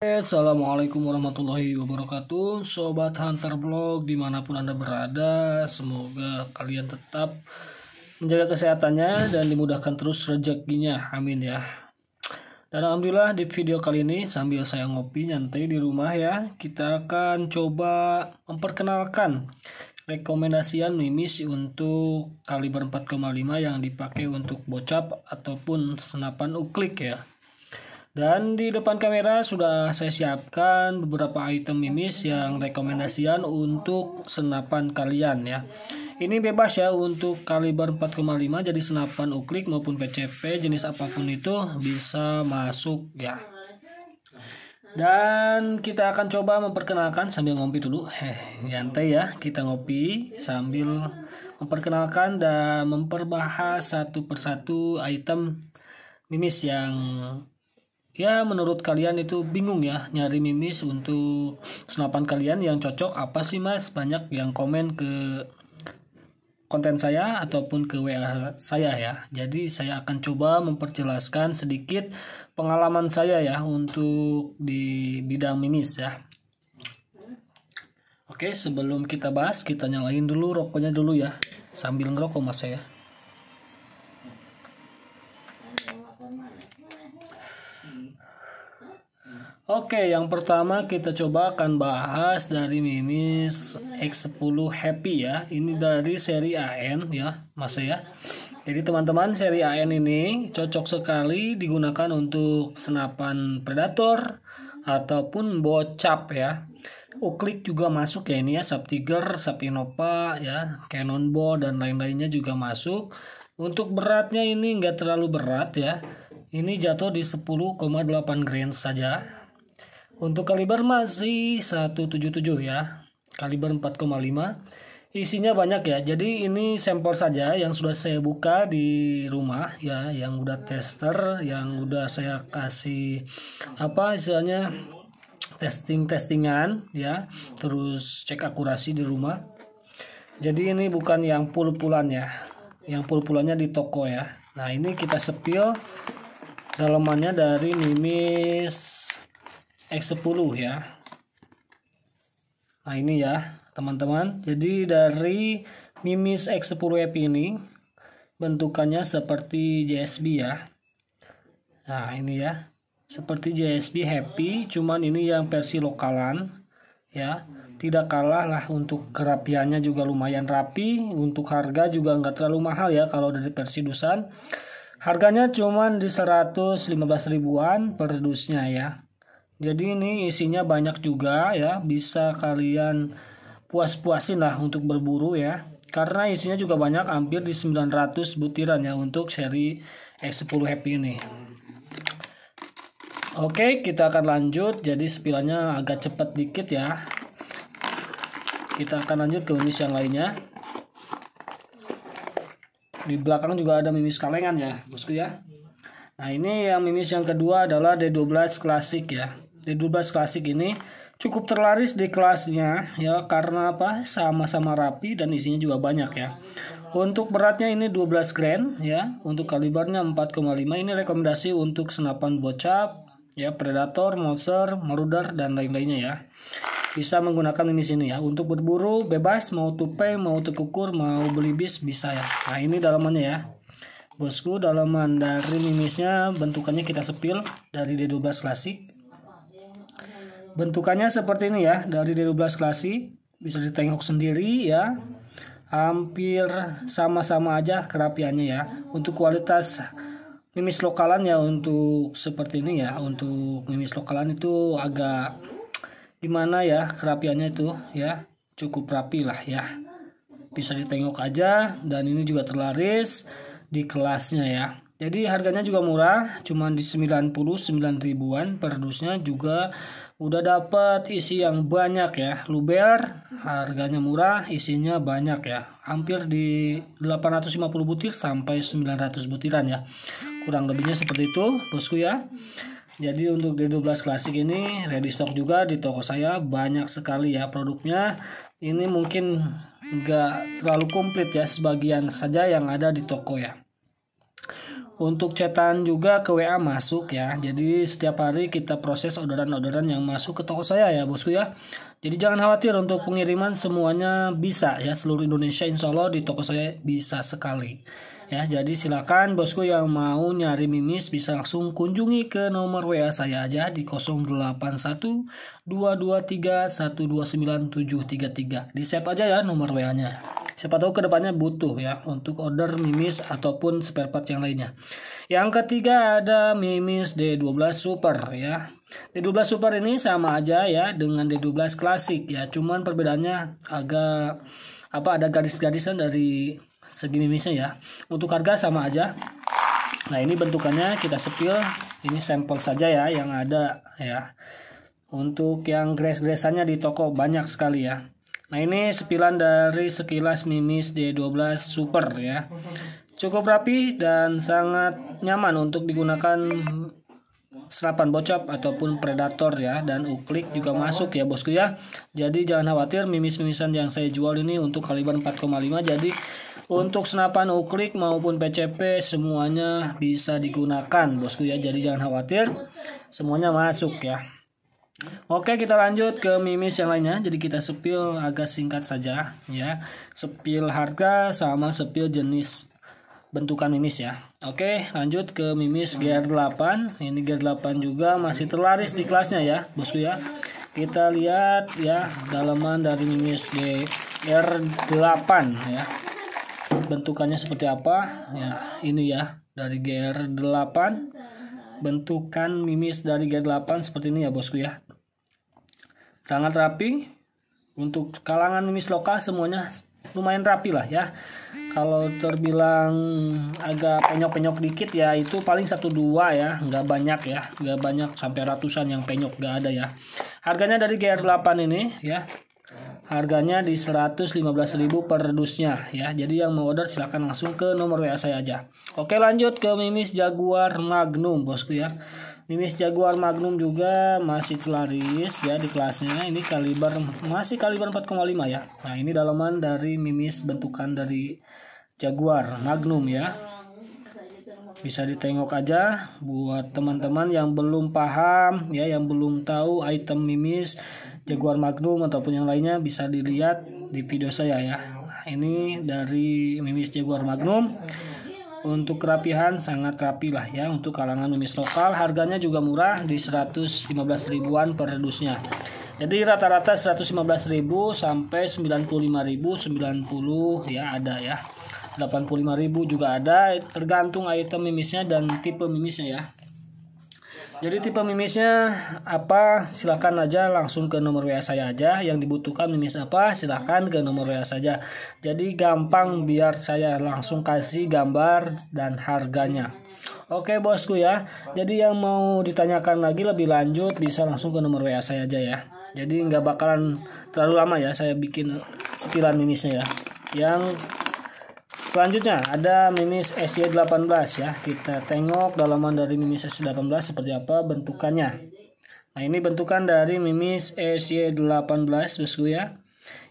Assalamualaikum warahmatullahi wabarakatuh Sobat Hunter Blog dimanapun Anda berada Semoga kalian tetap menjaga kesehatannya dan dimudahkan terus rezekinya Amin ya Dan Alhamdulillah di video kali ini sambil saya ngopi nyantai di rumah ya Kita akan coba memperkenalkan rekomendasian mimis untuk kaliber 4,5 yang dipakai untuk bocap ataupun senapan uklik ya dan di depan kamera sudah saya siapkan beberapa item mimis yang rekomendasian untuk senapan kalian ya. Ini bebas ya untuk kaliber 4,5 jadi senapan uklik maupun PCP jenis apapun itu bisa masuk ya. Dan kita akan coba memperkenalkan sambil ngopi dulu. Heh, nyantai ya, kita ngopi sambil memperkenalkan dan memperbahas satu persatu item mimis yang ya menurut kalian itu bingung ya nyari mimis untuk senapan kalian yang cocok apa sih mas banyak yang komen ke konten saya ataupun ke WA saya ya jadi saya akan coba memperjelaskan sedikit pengalaman saya ya untuk di bidang mimis ya Oke sebelum kita bahas kita nyalain dulu rokoknya dulu ya sambil ngerokok mas saya Oke, yang pertama kita coba akan bahas dari Mimis X10 Happy ya. Ini dari seri AN ya, Mas ya. Jadi teman-teman, seri AN ini cocok sekali digunakan untuk senapan predator ataupun bocap ya. Uklik juga masuk ya ini ya, Sub Tiger, Sub Innova ya, canon Cannonball dan lain-lainnya juga masuk. Untuk beratnya ini nggak terlalu berat ya. Ini jatuh di 10,8 grain saja untuk kaliber masih 177 ya, kaliber 4,5. Isinya banyak ya. Jadi ini sampel saja yang sudah saya buka di rumah ya, yang udah tester, yang udah saya kasih apa istilahnya testing-testingan ya, terus cek akurasi di rumah. Jadi ini bukan yang pul-pulan ya. Yang pul-pulannya di toko ya. Nah, ini kita sepil dalamannya dari mimis X10 ya nah ini ya teman-teman jadi dari Mimis X10F ini bentukannya seperti JSB ya nah ini ya seperti JSB Happy cuman ini yang versi lokalan ya tidak kalah lah untuk kerapiannya juga lumayan rapi untuk harga juga nggak terlalu mahal ya kalau dari versi Dusan harganya cuman di 115 ribuan per dusnya ya jadi ini isinya banyak juga ya, bisa kalian puas-puasin lah untuk berburu ya. Karena isinya juga banyak, hampir di 900 butiran ya untuk seri X10 Happy ini. Oke, kita akan lanjut. Jadi sepilannya agak cepat dikit ya. Kita akan lanjut ke mimis yang lainnya. Di belakang juga ada mimis kalengan ya, bosku ya. Nah ini yang mimis yang kedua adalah D12 klasik ya di 12 Klasik ini cukup terlaris di kelasnya ya karena apa sama-sama rapi dan isinya juga banyak ya untuk beratnya ini 12 gram ya untuk kalibernya 4,5 ini rekomendasi untuk senapan bocap ya predator monster meruder dan lain-lainnya ya bisa menggunakan ini sini ya untuk berburu bebas mau tupai mau tekukur mau belibis bisa ya nah ini dalamannya ya bosku dalaman dari mimisnya bentukannya kita sepil dari D12 klasik Bentukannya seperti ini ya, dari 12 klasi bisa ditengok sendiri ya. Hampir sama-sama aja kerapiannya ya. Untuk kualitas mimis lokalan ya untuk seperti ini ya, untuk mimis lokalan itu agak gimana ya kerapiannya itu ya, cukup rapi lah ya. Bisa ditengok aja dan ini juga terlaris di kelasnya ya. Jadi harganya juga murah, cuman di 90 ribuan per dusnya juga udah dapat isi yang banyak ya luber harganya murah isinya banyak ya hampir di 850 butir sampai 900 butiran ya kurang lebihnya seperti itu bosku ya jadi untuk D12 klasik ini ready stock juga di toko saya banyak sekali ya produknya ini mungkin nggak terlalu komplit ya sebagian saja yang ada di toko ya untuk cetan juga ke WA masuk ya. Jadi setiap hari kita proses orderan-orderan yang masuk ke toko saya ya bosku ya. Jadi jangan khawatir untuk pengiriman semuanya bisa ya seluruh Indonesia insya Allah di toko saya bisa sekali. Ya, jadi silakan bosku yang mau nyari mimis bisa langsung kunjungi ke nomor WA saya aja di 081223129733. Di save aja ya nomor WA-nya. Siapa tahu kedepannya butuh ya untuk order mimis ataupun spare part yang lainnya. Yang ketiga ada mimis D12 Super ya. D12 Super ini sama aja ya dengan D12 klasik ya, cuman perbedaannya agak apa ada garis-garisan dari segi mimisnya ya. Untuk harga sama aja. Nah, ini bentukannya kita sepil, ini sampel saja ya yang ada ya. Untuk yang grace-gresannya di toko banyak sekali ya. Nah ini sepilan dari sekilas mimis D12 Super ya. Cukup rapi dan sangat nyaman untuk digunakan serapan bocap ataupun predator ya dan uklik juga masuk ya bosku ya. Jadi jangan khawatir mimis-mimisan yang saya jual ini untuk kaliban 4,5 jadi untuk senapan uklik maupun PCP semuanya bisa digunakan bosku ya. Jadi jangan khawatir semuanya masuk ya. Oke kita lanjut ke mimis yang lainnya Jadi kita sepil agak singkat saja ya Sepil harga sama sepil jenis bentukan mimis ya Oke lanjut ke mimis GR8 Ini GR8 juga masih terlaris di kelasnya ya bosku ya Kita lihat ya dalaman dari mimis GR8 ya Bentukannya seperti apa ya Ini ya dari GR8 Bentukan mimis dari GR8 seperti ini ya bosku ya sangat rapi. Untuk kalangan numis lokal semuanya lumayan rapi lah ya. Kalau terbilang agak penyok-penyok dikit ya itu paling satu dua ya, nggak banyak ya, nggak banyak sampai ratusan yang penyok nggak ada ya. Harganya dari GR8 ini ya. Harganya di 115.000 per dusnya ya. Jadi yang mau order silahkan langsung ke nomor WA saya aja. Oke lanjut ke mimis Jaguar Magnum bosku ya. Mimis Jaguar Magnum juga masih laris ya di kelasnya. Ini kaliber masih kaliber 4,5 ya. Nah, ini dalaman dari mimis bentukan dari Jaguar Magnum ya. Bisa ditengok aja buat teman-teman yang belum paham ya, yang belum tahu item mimis Jaguar Magnum ataupun yang lainnya bisa dilihat di video saya ya. Ini dari mimis Jaguar Magnum untuk kerapihan sangat rapi lah ya untuk kalangan numis lokal. Harganya juga murah di 115 ribuan per dusnya. Jadi rata-rata 115.000 sampai 95.000, 90 ya ada ya. 85.000 juga ada tergantung item mimisnya dan tipe mimisnya ya. Jadi tipe mimisnya apa? Silahkan aja langsung ke nomor WA saya aja. Yang dibutuhkan mimis apa? Silahkan ke nomor WA saja. Jadi gampang biar saya langsung kasih gambar dan harganya. Oke bosku ya. Jadi yang mau ditanyakan lagi lebih lanjut bisa langsung ke nomor WA saya aja ya. Jadi nggak bakalan terlalu lama ya saya bikin setilan mimisnya ya. Yang Selanjutnya ada mimis SC 18 ya. Kita tengok dalaman dari mimis SC 18 seperti apa bentukannya. Nah, ini bentukan dari mimis SC 18 Bosku ya.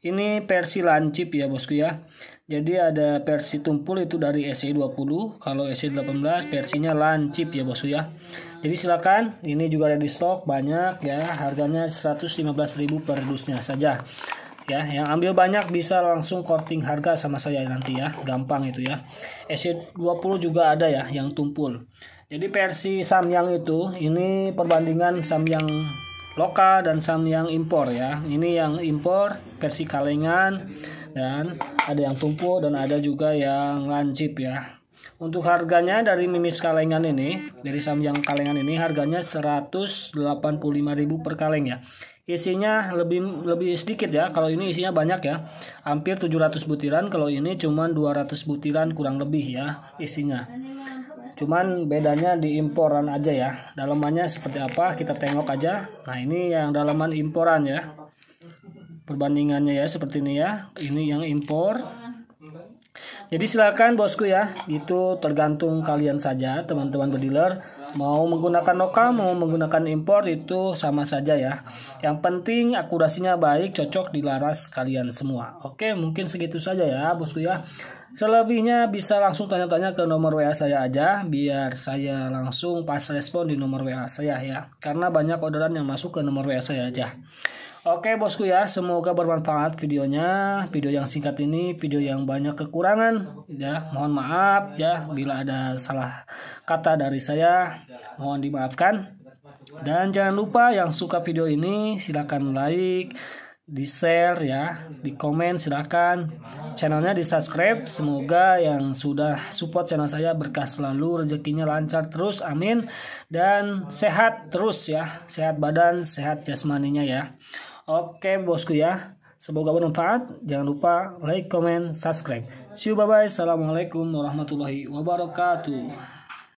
Ini versi lancip ya Bosku ya. Jadi ada versi tumpul itu dari SC 20 kalau SC 18 versinya lancip ya Bosku ya. Jadi silakan, ini juga ada di stok banyak ya, harganya 115.000 per dusnya saja ya yang ambil banyak bisa langsung korting harga sama saya nanti ya gampang itu ya SC20 juga ada ya yang tumpul jadi versi Samyang itu ini perbandingan Samyang lokal dan Samyang impor ya ini yang impor versi kalengan dan ada yang tumpul dan ada juga yang lancip ya untuk harganya dari mimis kalengan ini dari Samyang kalengan ini harganya 185.000 per kaleng ya isinya lebih lebih sedikit ya kalau ini isinya banyak ya hampir 700 butiran kalau ini cuman 200 butiran kurang lebih ya isinya cuman bedanya di imporan aja ya dalamannya seperti apa kita tengok aja nah ini yang dalaman imporan ya perbandingannya ya seperti ini ya ini yang impor jadi silakan bosku ya, itu tergantung kalian saja teman-teman berdealer mau menggunakan lokal mau menggunakan impor itu sama saja ya. Yang penting akurasinya baik, cocok di laras kalian semua. Oke, mungkin segitu saja ya bosku ya. Selebihnya bisa langsung tanya-tanya ke nomor WA saya aja biar saya langsung pas respon di nomor WA saya ya. Karena banyak orderan yang masuk ke nomor WA saya aja. Oke bosku ya, semoga bermanfaat videonya. Video yang singkat ini, video yang banyak kekurangan ya. Mohon maaf ya bila ada salah kata dari saya, mohon dimaafkan. Dan jangan lupa yang suka video ini silahkan like, di share ya, di komen silahkan. Channelnya di subscribe. Semoga yang sudah support channel saya berkah selalu, rezekinya lancar terus, amin. Dan sehat terus ya, sehat badan, sehat jasmaninya ya. Oke bosku ya. Semoga bermanfaat. Jangan lupa like, comment, subscribe. See you bye bye. Assalamualaikum warahmatullahi wabarakatuh.